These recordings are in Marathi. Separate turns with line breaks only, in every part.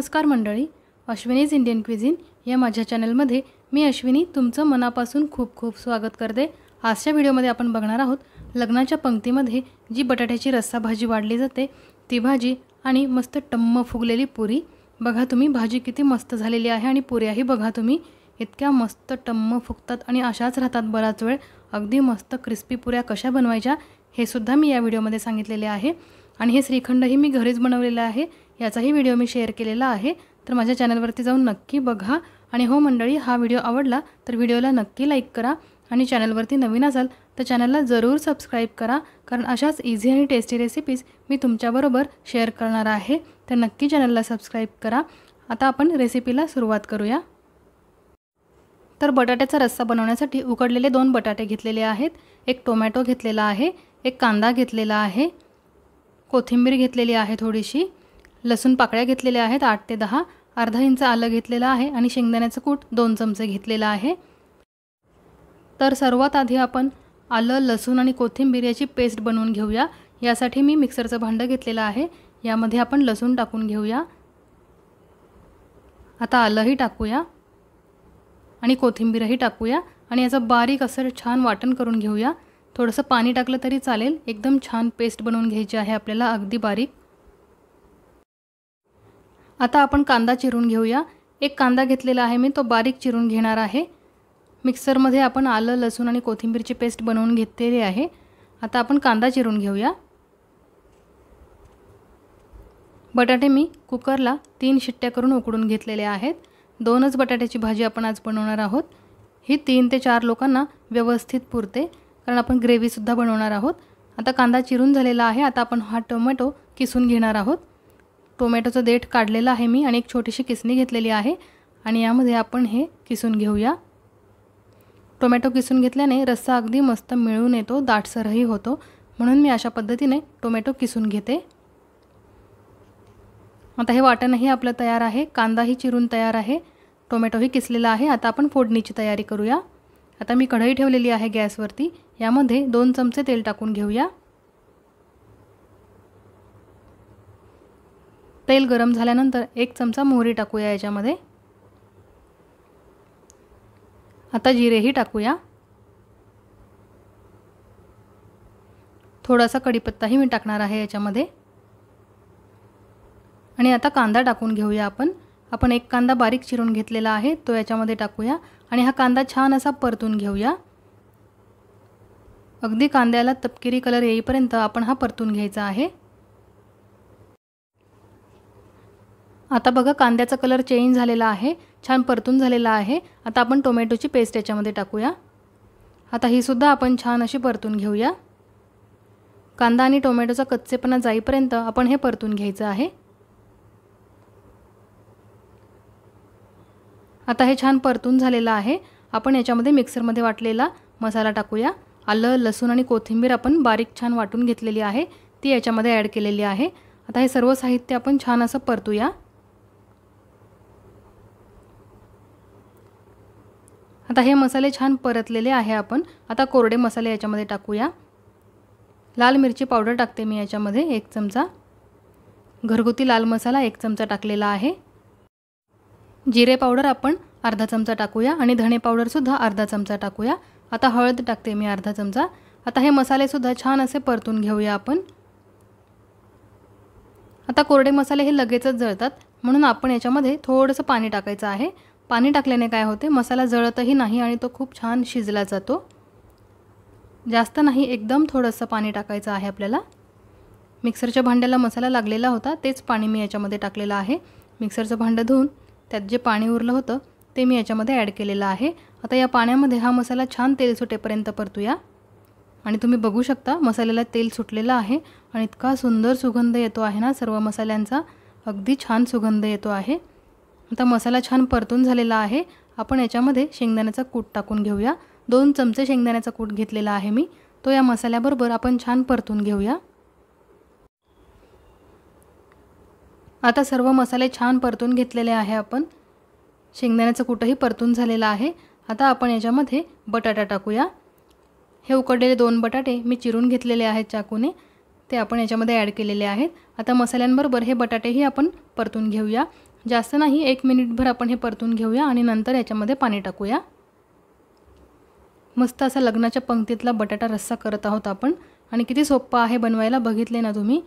नमस्कार मंडळी अश्विनीज इंडियन क्विझिन या माझ्या चॅनलमध्ये मी अश्विनी तुमचं मनापासून खूप खूप स्वागत करते आजच्या व्हिडिओमध्ये आपण बघणार आहोत लग्नाच्या पंक्तीमध्ये जी बटाट्याची रस्सा भाजी वाढली जाते ती भाजी आणि मस्त टम्म फुगलेली पुरी बघा तुम्ही भाजी किती मस्त झालेली आहे आणि पुऱ्याही बघा तुम्ही इतक्या मस्त टम्म फुगतात आणि अशाच राहतात बराच वेळ अगदी मस्त क्रिस्पी पुऱ्या कशा बनवायच्या हे सुद्धा मी या व्हिडिओमध्ये सांगितलेले आहे आणि हे श्रीखंडही मी घरीच बनवलेलं आहे याचाही व्हिडिओ मी शेअर केलेला आहे तर माझ्या चॅनलवरती जाऊन नक्की बघा आणि हो मंडळी हा व्हिडिओ आवडला तर व्हिडिओला नक्की लाईक करा आणि चॅनलवरती नवीन असाल तर चॅनलला जरूर सबस्क्राईब करा कारण अशाच इझी आणि टेस्टी रेसिपीज मी तुमच्याबरोबर शेअर करणार आहे तर नक्की चॅनलला सबस्क्राईब करा आता आपण रेसिपीला सुरुवात करूया तर बटाट्याचा रस्सा बनवण्यासाठी उकडलेले दोन बटाटे घेतलेले आहेत एक टोमॅटो घेतलेला आहे एक कांदा घेतलेला आहे कोथिंबीर घेतलेली आहे थोडीशी लसूण पाकळ्या घेतलेल्या आहेत आठ ते दहा अर्धा इंच आलं घेतलेलं आहे आणि शेंगदाण्याचं कूट दोन चमचे घेतलेलं आहे तर सर्वात आधी आपण आलं लसूण आणि कोथिंबीर याची पेस्ट बनवून घेऊया यासाठी मी मिक्सरचं भांडं घेतलेलं आहे यामध्ये आपण लसूण टाकून घेऊया आता आलंही टाकूया आणि कोथिंबीरही टाकूया आणि याचं बारीक असं छान वाटण करून घेऊया थोडंसं पाणी टाकलं तरी चालेल एकदम छान पेस्ट बनवून घ्यायची आहे आपल्याला अगदी बारीक आता आपण कांदा चिरून घेऊया एक कांदा घेतलेला आहे मी तो बारीक चिरून घेणार आहे मिक्सरमध्ये आपण आलं लसूण आणि कोथिंबीरची पेस्ट बनवून घेतलेली आहे आता आपण कांदा चिरून घेऊया बटाटे मी कुकरला तीन शिट्ट्या करून उकडून घेतलेले आहेत दोनच बटाट्याची भाजी आपण आज बनवणार आहोत ही तीन ते चार लोकांना व्यवस्थित पुरते कारण आपण ग्रेव्हीसुद्धा बनवणार आहोत आता कांदा चिरून झालेला आहे आता आपण हा टोमॅटो किसून घेणार आहोत टोमॅटोचं देठ काढलेलं आहे मी आणि एक छोटीशी किसणी घेतलेली आहे आणि यामध्ये आपण हे किसून घेऊया टोमॅटो किसून घेतल्याने रस्सा अगदी मस्त मिळून येतो दाटसरही होतो म्हणून मी अशा पद्धतीने टोमॅटो किसून घेते आता हे वाटणही आपलं तयार आहे कांदाही चिरून तयार आहे टोमॅटोही किसलेला आहे आता आपण फोडणीची तयारी करूया आता मी कढई ठेवलेली आहे गॅसवरती यामध्ये दोन चमचे तेल टाकून घेऊया तेल गरम झाल्यानंतर एक चमचा मोहरी टाकूया याच्यामध्ये आता जिरेही टाकूया थोडासा कढीपत्ताही मी टाकणार आहे याच्यामध्ये आणि आता कांदा टाकून घेऊया आपण आपण एक कांदा बारीक चिरून घेतलेला आहे तो याच्यामध्ये टाकूया आणि हा कांदा छान असा परतून घेऊया अगदी कांद्याला तपकिरी कलर येईपर्यंत आपण हा परतून घ्यायचा आहे आता बघा कांद्याचा कलर चेंज झालेला आहे छान परतून झालेला आहे आता आपण टोमॅटोची पेस्ट याच्यामध्ये टाकूया आता ही सुद्धा आपण छान अशी परतून घेऊया कांदा आणि टोमॅटोचा कच्चेपणा जाईपर्यंत आपण हे परतून घ्यायचं आहे आता हे छान परतून झालेलं आहे आपण याच्यामध्ये मिक्सरमध्ये वाटलेला मसाला टाकूया आलं लसूण आणि कोथिंबीर आपण बारीक छान वाटून घेतलेली आहे ती याच्यामध्ये ॲड केलेली आहे आता हे सर्व साहित्य आपण छान असं परतूया आता हे मसाले छान परतलेले आहे आपण आता कोरडे मसाले याच्यामध्ये टाकूया लाल मिरची पावडर टाकते मी याच्यामध्ये एक चमचा घरगुती लाल मसाला एक चमचा टाकलेला आहे जिरे पावडर आपण अर्धा चमचा टाकूया आणि धणे पावडरसुद्धा अर्धा चमचा टाकूया आता हळद टाकते मी अर्धा चमचा आता हे मसालेसुद्धा छान असे परतून घेऊया आपण आता कोरडे मसाले हे लगेचच जळतात म्हणून आपण याच्यामध्ये थोडंसं पाणी टाकायचं आहे पाणी टाकल्याने काय होते मसाला जळतही नाही आणि तो खूप छान शिजला जातो जास्त नाही एकदम थोडंसं पाणी टाकायचं आहे आपल्याला मिक्सरच्या भांड्याला मसाला लागलेला होता तेच पाणी मी याच्यामध्ये टाकलेलं आहे मिक्सरचं भांडं धुवून त्यात जे पाणी उरलं होतं ते मी याच्यामध्ये ॲड केलेलं आहे आता या पाण्यामध्ये हा मसाला छान तेल सुटेपर्यंत परतूया आणि तुम्ही बघू शकता मसाल्याला तेल सुटलेलं आहे आणि इतका सुंदर सुगंध येतो आहे ना सर्व मसाल्यांचा अगदी छान सुगंध येतो आहे आता मसाला छान परतून झालेला आहे आपण याच्यामध्ये शेंगदाण्याचा कूट टाकून घेऊया दोन चमचे शेंगदाण्याचा कूट घेतलेला आहे मी तो या मसाल्याबरोबर आपण छान परतून घेऊया आता सर्व मसाले छान परतून घेतलेले आहे आपण शेंगदाण्याचं कूटही परतून झालेलं आहे आता आपण याच्यामध्ये बटाटा टाकूया हे उकडलेले दोन बटाटे मी चिरून घेतलेले आहेत चाकूने ते आपण याच्यामध्ये ॲड केलेले आहेत आता मसाल्यांबरोबर हे बटाटेही आपण परतून घेऊया जास्त नाही एक मिनिटभर आपण हे परतून घेऊया आणि नंतर याच्यामध्ये पाणी टाकूया मस्त असा लग्नाच्या पंक्तीतला बटाटा रस्सा करत आहोत आपण आणि किती सोप्पा आहे बनवायला बघितले ना तुम्ही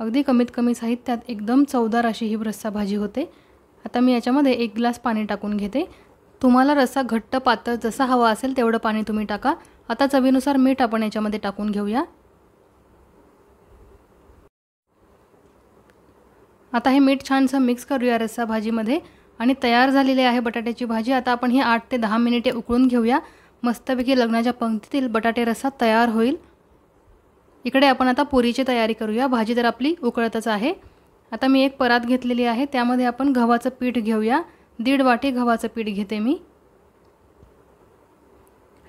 अगदी कमीत कमी साहित्यात एकदम चवदार अशी ही रस्सा भाजी होते आता मी याच्यामध्ये एक ग्लास पाणी टाकून घेते तुम्हाला रस्सा घट्ट पातळ जसा हवा असेल तेवढं पाणी तुम्ही टाका आता चवीनुसार मीठ आपण याच्यामध्ये टाकून घेऊया आता हे मीठ छानसं मिक्स करूया रस्सा भाजीमध्ये आणि तयार झालेली आहे बटाट्याची भाजी आता आपण ही आठ ते दहा मिनिटे उकळून घेऊया मस्तपैकी लग्नाच्या पंक्तीतील बटाटे रस्सा तयार होईल इकडे आपण आता पुरीची तयारी करूया भाजी तर आपली उकळतच आहे आता मी एक परात घेतलेली आहे त्यामध्ये आपण गव्हाचं पीठ घेऊया दीड वाटी गव्हाचं पीठ घेते मी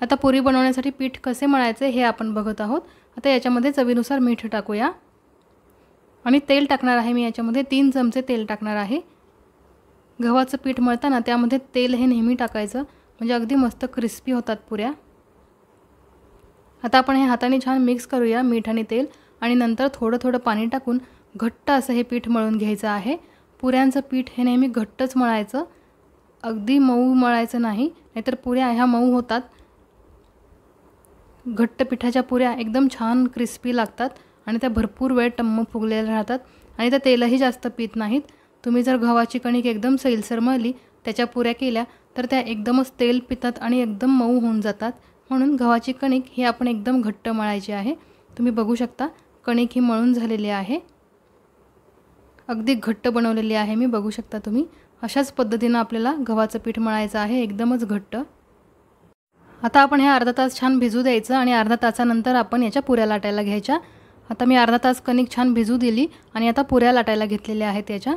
आता पुरी बनवण्यासाठी पीठ कसे मळायचे हे आपण बघत आहोत आता याच्यामध्ये चवीनुसार मीठ टाकूया आणि तेल टाकणार आहे मी याच्यामध्ये तीन चमचे तेल टाकणार आहे गव्हाचं पीठ मळताना त्यामध्ये तेल हे नेहमी टाकायचं म्हणजे अगदी मस्त क्रिस्पी होतात पुऱ्या आता आपण हे हाताने छान मिक्स करूया मीठ आणि तेल आणि नंतर थोडं थोडं पाणी टाकून घट्ट असं हे पीठ मळून घ्यायचं आहे पुऱ्यांचं पीठ हे नेहमी घट्टच मळायचं अगदी मऊ मळायचं नाही नाहीतर पुऱ्या ह्या मऊ होतात घट्ट पिठाच्या पुऱ्या एकदम छान क्रिस्पी लागतात आणि त्या भरपूर वेळ टम्म फुगलेल्या राहतात आणि त्या तेलही जास्त पित नाहीत तुम्ही जर गव्हाची कणिक एकदम सैलसर मळली त्याच्या पुऱ्या केल्या तर त्या एकदमच तेल पितात आणि एकदम मऊ होऊन जातात म्हणून गव्हाची कणिक ही आपण एकदम घट्ट मळायची आहे तुम्ही बघू शकता कणिक ही मळून झालेली आहे अगदी घट्ट बनवलेली आहे मी बघू शकता तुम्ही अशाच पद्धतीनं आपल्याला गव्हाचं पीठ मळायचं आहे एकदमच घट्ट आता आपण हे अर्धा तास छान भिजू द्यायचं आणि अर्धा तासानंतर आपण याच्या पुऱ्या लाटायला घ्यायच्या आता मी अर्धा तास कणिक छान भिजू दिली आणि आता पुऱ्या लाटायला घेतलेल्या आहेत याच्या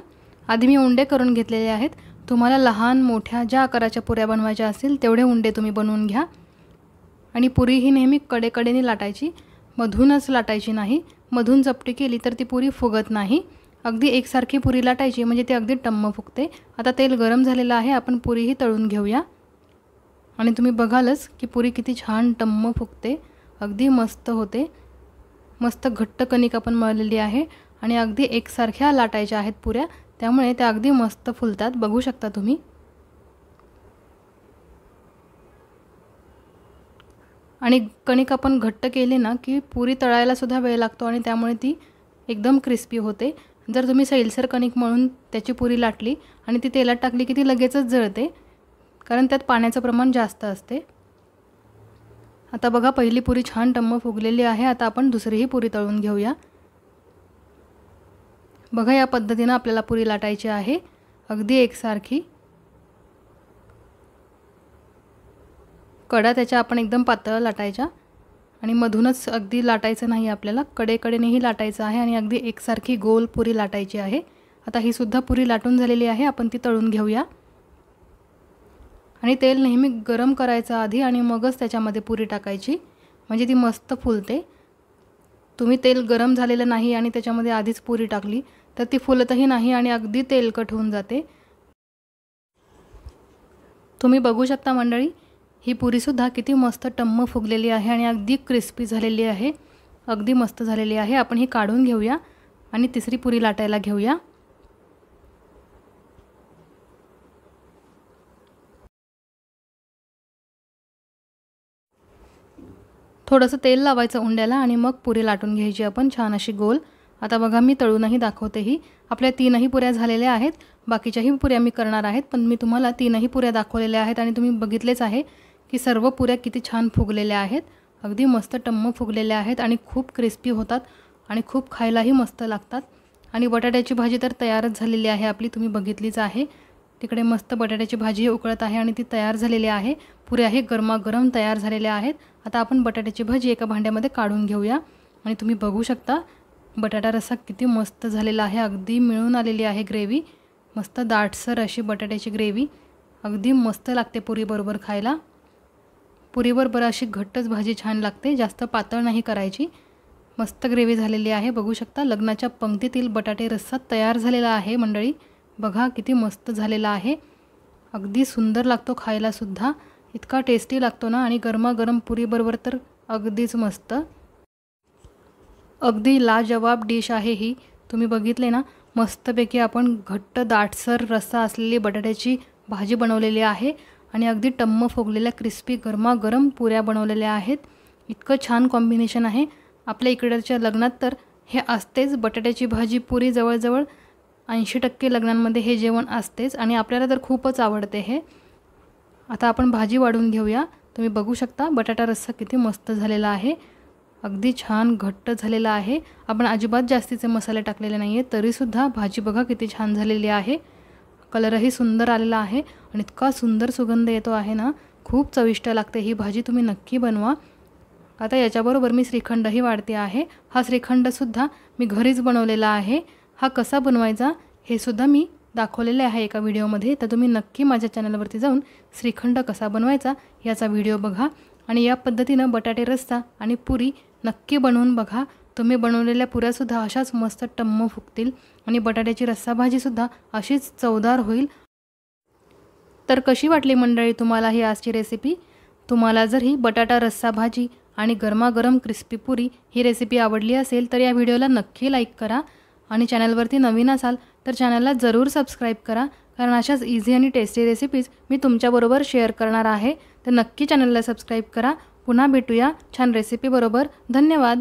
आधी मी उंडे करून घेतलेले आहेत तुम्हाला लहान मोठ्या ज्या आकाराच्या पुऱ्या बनवायच्या असतील तेवढे उंडे तुम्ही बनवून घ्या आणि पुरी ही नेहमी कडेकडेने लाटायची मधूनच लाटायची नाही मधून चपटी केली तर ती पुरी फुगत नाही अगदी एकसारखी पुरी लाटायची म्हणजे ती अगदी टम्म फुगते आता तेल गरम झालेलं आहे आपण पुरीही तळून घेऊया आणि तुम्ही बघालच की पुरी किती छान टम्म फुगते अगदी मस्त होते मस्त घट्ट कणिक आपण मळलेली आहे आणि अगदी एकसारख्या लाटायच्या आहेत पुऱ्या त्यामुळे त्या अगदी मस्त फुलतात बघू शकता तुम्ही आणि कणिक आपण घट्ट केले ना की पुरी तळायलासुद्धा वेळ लागतो आणि त्यामुळे ती एकदम क्रिस्पी होते जर तुम्ही सैलसर कणिक म्हणून त्याची पुरी लाटली आणि ती तेलात टाकली की ती लगेचच जळते कारण त्यात पाण्याचं प्रमाण जास्त असते आता बघा पहिली पुरी छान टम्म फुगलेली आहे आता आपण दुसरीही पुरी तळून घेऊया बघा या पद्धतीनं आपल्याला पुरी लाटायची आहे अगदी एकसारखी कडा त्याच्या आपण एकदम पातळ लाटायच्या आणि मधूनच अगदी लाटायचं नाही आपल्याला कडेकडेनेही लाटायचं आहे आणि अगदी एकसारखी गोल पुरी लाटायची आहे आता ही सुद्धा पुरी लाटून झालेली आहे आपण ती तळून घेऊया आणि तेल नेहमी गरम करायचं आधी आणि मगच त्याच्यामध्ये पुरी टाकायची म्हणजे ती मस्त फुलते तुम्ही तेल गरम झालेलं नाही आणि त्याच्यामध्ये आधीच पुरी टाकली तर ती फुलतही नाही आणि अगदी तेलकट होऊन जाते तुम्ही बघू शकता मंडळी ही पुरीसुद्धा किती मस्त टम्म फुगलेली आहे आणि अगदी क्रिस्पी झालेली आहे अगदी मस्त झालेली आहे आपण ही काढून घेऊया आणि तिसरी पुरी लाटायला घेऊया थोडंसं तेल लावायचं उंड्याला आणि मग पुरी लाटून घ्यायची आपण छान अशी गोल आता बघा मी तळूनही दाखवतेही आपल्या तीनही पुऱ्या झालेल्या आहेत बाकीच्याही पुऱ्या मी करणार आहेत पण मी तुम्हाला तीनही पुऱ्या दाखवलेल्या आहेत आणि तुम्ही बघितलेच आहे की सर्व पुऱ्या किती छान फुगलेल्या आहेत अगदी मस्त टम्म फुगलेल्या आहेत आणि खूप क्रिस्पी होतात आणि खूप खायलाही मस्त लागतात आणि बटाट्याची भाजी तर तयारच झालेली आहे आपली तुम्ही बघितलीच आहे तिकडे मस्त बटाट्याची भाजी उकळत आहे आणि ती तयार झालेली आहे आहे गरमागरम तयार झालेल्या आहेत आता आपण बटाट्याची भाजी एका भांड्यामध्ये काढून घेऊया आणि तुम्ही बघू शकता बटाटा रस्सा किती मस्त झालेला आहे अगदी मिळून आलेली आहे ग्रेव्ही मस्त दाटसर अशी बटाट्याची ग्रेव्ही अगदी मस्त लागते पुरीबरोबर खायला पुरीबरोबर अशी घट्टच भाजी छान लागते जास्त पातळ नाही करायची मस्त ग्रेव्ही झालेली आहे बघू शकता लग्नाच्या पंक्तीतील बटाटे रस्सा तयार झालेला आहे मंडळी बघा किती मस्त झालेला आहे अगदी सुंदर लागतो खायलासुद्धा इतका टेस्टी लागतो ना आणि गरमागरम पुरीबरोबर तर अगदीच मस्त अगदी लाजवाब डिश आहे ही तुम्ही बघितले ना मस्तपैकी आपण घट्ट दाटसर रस्सा असलेली बटाट्याची भाजी बनवलेली आहे आणि अगदी टम्म फोगलेल्या क्रिस्पी गरमागरम पुऱ्या बनवलेल्या आहेत इतकं छान कॉम्बिनेशन आहे आपल्या इकडच्या लग्नात तर हे असतेच बटाट्याची भाजी पुरी जवळजवळ ऐंशी टक्के लग्नांमध्ये हे जेवण असतेच आणि आपल्याला तर खूपच आवडते हे आता आपण भाजी वाढून घेऊया तुम्ही बघू शकता बटाटा रस्सा किती मस्त झालेला आहे अगदी छान घट्ट झालेला आहे आपण अजिबात जास्तीचे मसाले टाकलेले नाही आहे तरीसुद्धा भाजी बघा किती छान झालेली आहे कलरही सुंदर आलेला आहे आणि इतका सुंदर सुगंध येतो आहे ना खूप चविष्ट लागते ही भाजी तुम्ही नक्की बनवा आता याच्याबरोबर मी श्रीखंडही वाढते आहे हा श्रीखंडसुद्धा मी घरीच बनवलेला आहे हा कसा बनवायचा हे सुद्धा मी दाखवलेले आहे एका व्हिडिओमध्ये तर तुम्ही नक्की माझ्या चॅनलवरती जाऊन श्रीखंड कसा बनवायचा याचा व्हिडिओ बघा आणि या पद्धतीनं बटाटे रस्ता आणि पुरी नक्की बनवून बघा तुम्ही बनवलेल्या पुऱ्यासुद्धा अशाच मस्त टम्म फुगतील आणि बटाट्याची रस्साभाजीसुद्धा अशीच चवदार होईल तर कशी वाटली मंडळी तुम्हाला ही आजची रेसिपी तुम्हाला जर ही बटाटा रस्सा भाजी आणि गरमागरम क्रिस्पी पुरी ही रेसिपी आवडली असेल तर या व्हिडिओला नक्की लाईक करा आणि चॅनलवरती नवीन असाल तर चॅनलला जरूर सबस्क्राईब करा कारण अशाच इझी आणि टेस्टी रेसिपीज मी तुमच्याबरोबर शेअर करणार आहे तर नक्की चॅनलला सबस्क्राईब करा पुन्हा भेटूया छान रेसिपीबरोबर धन्यवाद